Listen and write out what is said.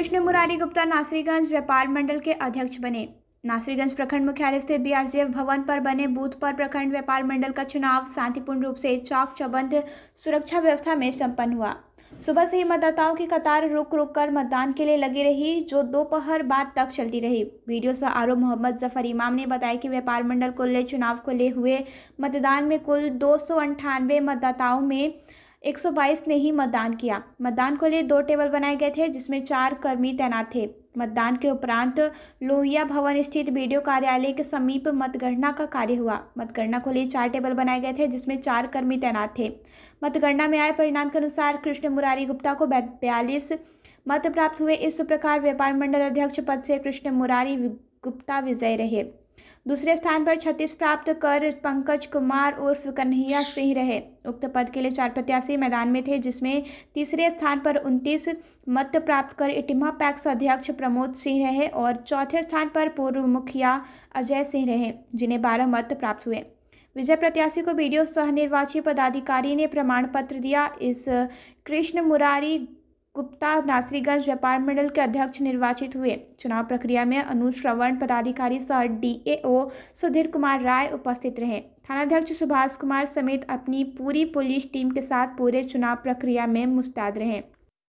कृष्ण मुरारी गुप्ता नासरीगंज व्यापार मंडल के अध्यक्ष बने नासरीगंज प्रखंड मुख्यालय स्थित बीआरसीएफ भवन पर बने बूथ पर प्रखंड व्यापार मंडल का चुनाव शांतिपूर्ण रूप से चौक चौबंद सुरक्षा व्यवस्था में संपन्न हुआ सुबह से ही मतदाताओं की कतार रुक रुक कर मतदान के लिए लगी रही जो दोपहर बाद तक चलती रही वीडियो से आरोप मोहम्मद जफर इमाम ने बताया कि व्यापार मंडल को ले चुनाव को ले हुए मतदान में कुल दो मतदाताओं में 122 ने ही मतदान किया मतदान को लिए दो टेबल बनाए गए थे जिसमें चार कर्मी तैनात थे मतदान के उपरांत लोहिया भवन स्थित बीडीओ कार्यालय के समीप मतगणना का कार्य हुआ मतगणना को लिए चार टेबल बनाए गए थे जिसमें चार कर्मी तैनात थे मतगणना में आए परिणाम के अनुसार कृष्ण मुरारी गुप्ता को बयालीस मत प्राप्त हुए इस प्रकार व्यापार मंडल अध्यक्ष पद से कृष्ण मुरारी गुप्ता विजय रहे दूसरे स्थान पर छत्तीस प्राप्त कर पंकज कुमार उर्फ कन्हैया सिंह रहे उक्त पद के लिए चार प्रत्याशी मैदान में थे जिसमें तीसरे स्थान पर उनतीस मत प्राप्त कर इटिमा पैक्स अध्यक्ष प्रमोद सिंह रहे और चौथे स्थान पर पूर्व मुखिया अजय सिंह रहे जिन्हें बारह मत प्राप्त हुए विजय प्रत्याशी को बीडीओ सह निर्वाची पदाधिकारी ने प्रमाण पत्र दिया इस कृष्ण मुरारी गुप्ता नासरीगंज व्यापार मंडल के अध्यक्ष निर्वाचित हुए चुनाव प्रक्रिया में अनुश्रवण पदाधिकारी सह डीएओ सुधीर कुमार राय उपस्थित रहे थानाध्यक्ष सुभाष कुमार समेत अपनी पूरी पुलिस टीम के साथ पूरे चुनाव प्रक्रिया में मुस्तैद रहे